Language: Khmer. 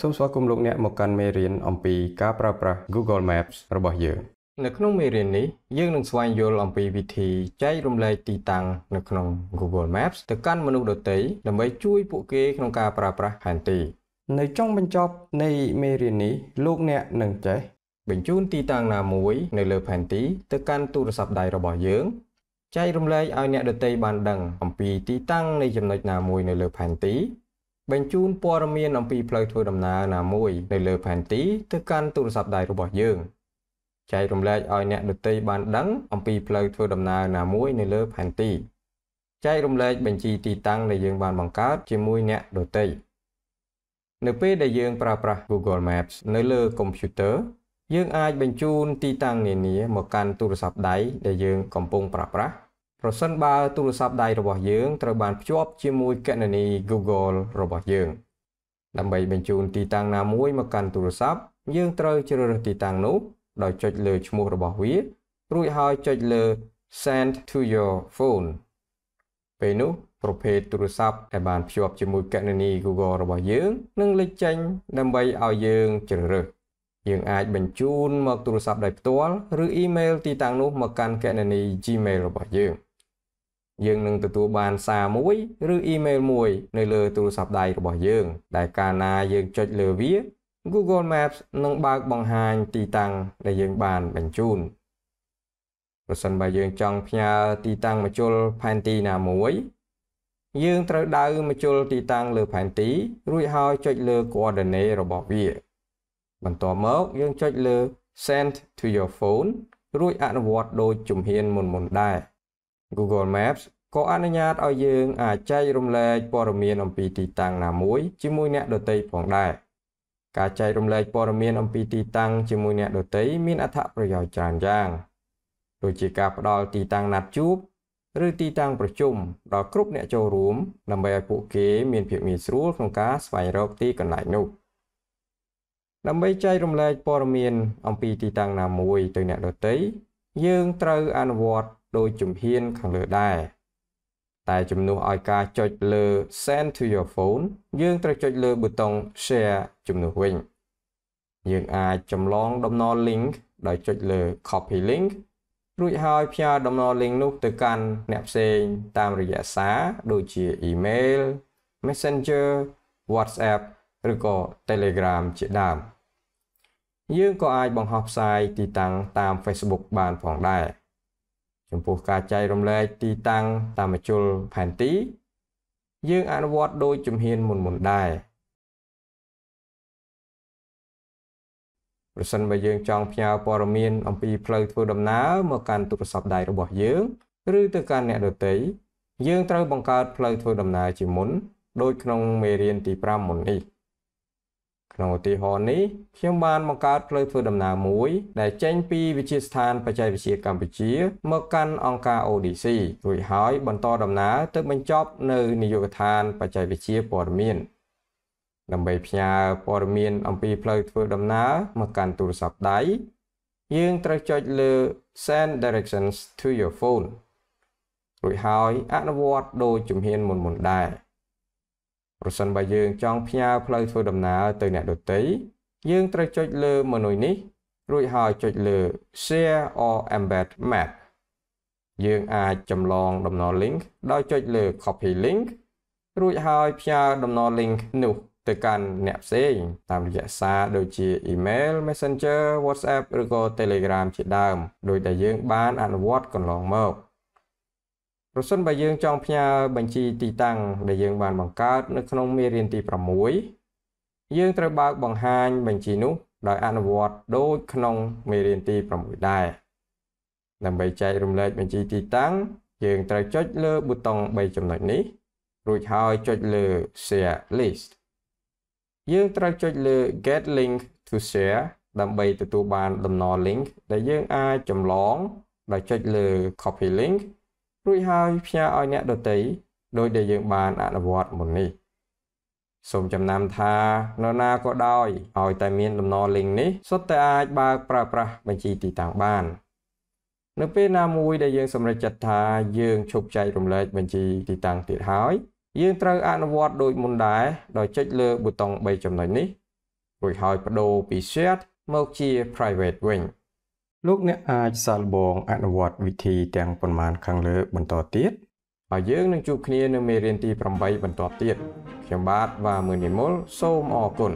សូមស្វាគមន៍លោកអ្នកមកកាន់មេរៀនអំពីការប្រើប្រាស់ Google Maps របស់យើងនៅក្នុងមេរៀននេះយើងនឹងស្វែងយល់អំពីវិធីចែករំលែកទីតាំងនៅក្នុង Google Maps ទៅកាន់មនុស្សដទៃដើម្បីជួយពួកគេក្នុងការប្រើប្រាស់ផែនទី នៅចុងបញ្ចប់ នៃមេរៀននេះលោកអ្នកនឹងចេះ បញ្ជូនទីតាំងណាមួយ នៅលើផែនទីទៅកាន់ទូរស័ព្ទដៃរបស់យើងចែករំលែកឲ្យអ្នកដទៃបានដឹង អំពីទីតាំងនៃចំណុចណាមួយនៅលើផែនទីបញ្ជូនព័ត៌មានអំពីផ្លូវធ្វើដំណើរណាមួយនៅលើផែនទីទៅកាន់ទូរស័ព្ទដៃរបស់យើងចែករំលែកឲ្យអ្នកដទៃបានដឹងអំពីផ្លូវធ្វើដំណើរណាមួយនៅលើផែនទីចែករំលែកបញ្ជីទីតាំងដែលយើងបានបង្កើតជាមួយអ្នកដទៃនៅពេលដែលយើងប្រើប្រាស់ Google Maps នៅលើកុំព្យូទ័រយើងអាចបញ្ជូនទីតាំងនានាមកកាន់ទូរស័ព្ទដៃដែលយើងកំពុងប្រើប្រាស់ប្រសិនបើទូរស័ព្ទដៃរបស់យើងត្រូវបានភ្ជាប់ជាមួយគណនី Google របស់យើងដើម្បីបញ្ជូន ទីតាំងណាមួយមកកាន់ទូរស័ព្ទយើងត្រូវជ្រើសរើសទីតាំងនោះដោយចុចលើឈ្មោះរបស់វារួចហើយចុចលើ Send to your phone ពេលនោះប្រភេទទូរស័ព្ទដែលបានភ្ជាប់ជាមួយគណនី Google របស់យើងនឹងលេចចេញដើម្បីឲ្យយើងជ្រើសរើសយើង អាចបញ្ជូនមក ទូរស័ព្ទដោយផ្ទាល់ឬអ៊ីមែលទីតាំងនោះមកកាន់គណនី Gmail របស់យើង។យើងនឹងទទួលបានសារមួយឬអ៊ីមែលមួយនៅលើទូរស័ព្ទដៃរបស់យើង ដែលកាលណាយើងចុចលើវា Google Maps នឹងបើកបង្ហាញទីតាំងដែលយើងបានបញ្ជូនប្រសិនបើយើងចង់ផ្ញើទីតាំងមជ្ឈលផែនទីណាមួយ យើងត្រូវដៅមជ្ឈលទីតាំងលើផែនទីរួចហើយចុចលើ coordinate របស់វា បន្ទាប់មកយើងចុចលើ send to your phone រួចអនុវត្តដូចជំហានមុនៗដែរ Google Maps ក៏អនុញ្ញាតឲ្យយើងអាចចែករំលែកព័ត៌មានអំពីទីតាំងណាមួយជាមួយអ្នកដទៃផងដែរការចែករំលែកព័ត៌មានអំពីទីតាំងជាមួយអ្នកដទៃមានអត្ថប្រយោជន៍ច្រើនយ៉ាងដូចជាការផ្ដល់ទីតាំងណាត់ជួបឬទីតាំងប្រជុំដល់គ្រប់អ្នកចូលរួម ដើម្បីឲ្យពួកគេមានភាពងាយស្រួលក្នុងការស្វែងរកទីកន្លែងនោះដើម្បីចែករំលែកព័ត៌មានអំពីទីតាំងណាមួយទៅអ្នកដទៃយើងត្រូវអនុវត្តដោយជំហានខាងលើដែរតែជំនួសឲ្យការចុចលើ Send to your phone យើងត្រូវចុចលើប៊ូតុង Share ជំនួសវិញយើងអាចចម្លងតំណ link ដោយចុចលើ Copy link រួចហើយផ្ញើតំណ link នោះទៅកាន់អ្នកផ្សេងតាមរយៈសារដូចជា email Messenger WhatsApp ឬក៏ Telegram ជាដើមយើងក៏អាចបង្ហោះផ្សាយទីតាំងតាម Facebook បានផងដែរ។ចំពោះការចែករំលែកទីតាំងតាមមជ្ឈលផែនទី យើងអនុវត្តដោយជំហានមុនមុនដែរប្រសិនបើយើងចង់ផ្ញើព័ត៌មានអំពីផ្លូវធ្វើដំណើរមកកាន់ទូរស័ព្ទដៃរបស់យើងឬទៅកាន់អ្នកដទៃយើងត្រូវបង្កើត ផ្លូវធ្វើដំណើរជាមុនដូចក្នុងមេរៀនទី5មុននេះ។ក្នុងឧទាហរណ៍នេះខ្ញុំបានបង្កើតផ្លូវធ្វើដំណើរមួយ ដែលចេញពីវិទ្យាស្ថានបច្ចេកវិទ្យាកម្ពុជាមកកាន់អង្គការ ODC រួចហើយបន្តដំណើរទៅបញ្ចប់នៅនាយកដ្ឋានបច្ចេកវិទ្យាព័ត៌មាន ដើម្បីផ្ញើព័ត៌មាន អំពីផ្លូវធ្វើដំណើរមកកាន់ទូរស័ព្ទដៃយើងត្រូវចុចលើ Send Directions to your phone រួចហើយអនុវត្តដោយជំហានមុនមុនដែរប្រសិនបើយើងចង់ផ្ញើផ្លូវធ្វើដំណើរទៅអ្នកដទៃយើងត្រូវចុចលើមេនុយនេះ រួចហើយចុចលើ Share or Embed Map យើងអាចចម្លងដំណរ link ដោយចុចលើ Copy link រួចហើយផ្ញើដំណរ link នោះ ទៅកាន់អ្នកផ្សេងតាមរយៈសារដូចជា email messenger whatsapp ឬក៏ telegram ជាដើមដោយដែលយើង បានអនុវត្ត កន្លងមកប្រសិនបើយើងចង់ផ្ញើបញ្ជីទីតាំងដែលយើងបានបង្កើតនៅក្នុងមេរៀនទី6យើងត្រូវបើកបង្ហាញបញ្ជីនោះដោយអនុវត្តដូចក្នុងមេរៀនទី6ដែរដើម្បីចែករំលែកបញ្ជីទីតាំងយើងត្រូវចុចលើប៊ូតុង3ចំណុចនេះរួចហើយចុចលើ Share List យើងត្រូវចុចលើ Get Link to Share ដើម្បីទទួលបានតំណ link ដែលយើងអាចចម្លងដោយចុចលើ Copy Link រួចហើយផ្ញើឲ្យអ្នកដទៃដោយដែលយើងបានអនុវត្តមុននេះសូមចំណាំថានរណាក៏ដោយឲ្យតែមានដំណរលីងនេះសុទ្ធតែអាចបើកប្រើប្រាស់បញ្ជីទីតាំងបាននៅពេលណាមួយដែលយើងសម្រេចចិត្តថាយើងឈប់ចែករំលែកបញ្ជីទីតាំងទៀតហើយយើងត្រូវអនុវត្តដូចមុនដែរដោយចុចលើប៊ូតុង3ចំណុចនេះរួចហើយបដូរពី shared មកជា private វិញ។លោកអ្នកអាចសាលបងអនុវត្តវិធីទាំងប៉ុន្មានខាងលើបន្តទៀតហើយយើងនឹងជួបគ្នានៅមេរៀនទី8បន្តទៀត ខ្ញុំបាទវ៉ាមឺនីមុលសូមអរគុណ